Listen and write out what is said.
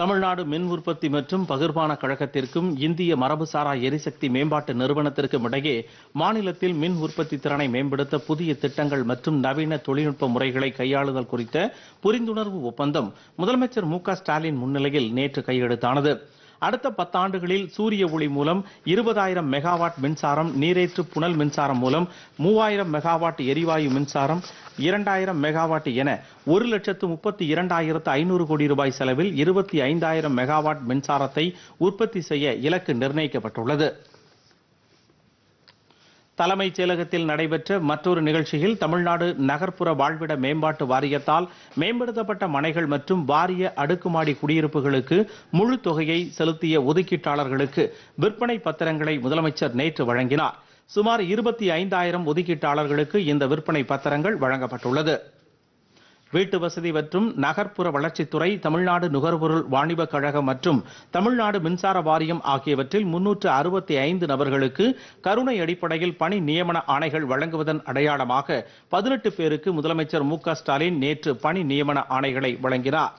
தமிழ்நாடு மின் உற்பத்தி மற்றும் பகிர்பான கழகத்திற்கும் இந்திய மரபுசாரா எரிசக்தி மேம்பாட்டு நிறுவனத்திற்கும் இடையே மாநிலத்தில் மின் உற்பத்தி திறனை மேம்படுத்த புதிய திட்டங்கள் மற்றும் நவீன தொழில்நுட்ப முறைகளை கையாளுதல் குறித்த புரிந்துணர்வு ஒப்பந்தம் முதலமைச்சர் மு ஸ்டாலின் முன்னிலையில் நேற்று கையெழுத்தானது அடுத்த பத்தாண்டுகளில் சூரிய ஒளி மூலம் இருபதாயிரம் மெகாவாட் மின்சாரம் நீரேற்று புனல் மின்சாரம் மூலம் மூவாயிரம் மெகாவாட் எரிவாயு மின்சாரம் இரண்டாயிரம் மெகாவாட் என ஒரு லட்சத்து முப்பத்தி இரண்டாயிரத்து ஐநூறு கோடி ரூபாய் செலவில் இருபத்தி ஐந்தாயிரம் மெகாவாட் மின்சாரத்தை உற்பத்தி செய்ய இலக்கு நிர்ணயிக்கப்பட்டுள்ளது தலைமைச் செயலகத்தில் நடைபெற்ற மற்றொரு நிகழ்ச்சியில் தமிழ்நாடு நகர்ப்புற வாழ்விட மேம்பாட்டு வாரியத்தால் மேம்படுத்தப்பட்ட மனைகள் மற்றும் வாரிய அடுக்குமாடி குடியிருப்புகளுக்கு முழு தொகையை செலுத்திய ஒதுக்கீட்டாளர்களுக்கு விற்பனை பத்திரங்களை முதலமைச்சர் நேற்று வழங்கினார் சுமார் இருபத்தி ஐந்தாயிரம் ஒதுக்கீட்டாளர்களுக்கு இந்த விற்பனை பத்திரங்கள் வழங்கப்பட்டுள்ளது வீட்டு வசதி மற்றும் நகர்ப்புற வளர்ச்சித்துறை தமிழ்நாடு நுகர்பொருள் வாணிப கழகம் மற்றும் தமிழ்நாடு மின்சார வாரியம் ஆகியவற்றில் முன்னூற்று அறுபத்தி ஐந்து நபர்களுக்கு கருணை அடிப்படையில் பணி நியமன ஆணைகள் வழங்குவதன் அடையாளமாக பதினெட்டு பேருக்கு முதலமைச்சர் மு ஸ்டாலின் நேற்று பணி நியமன ஆணைகளை வழங்கினார்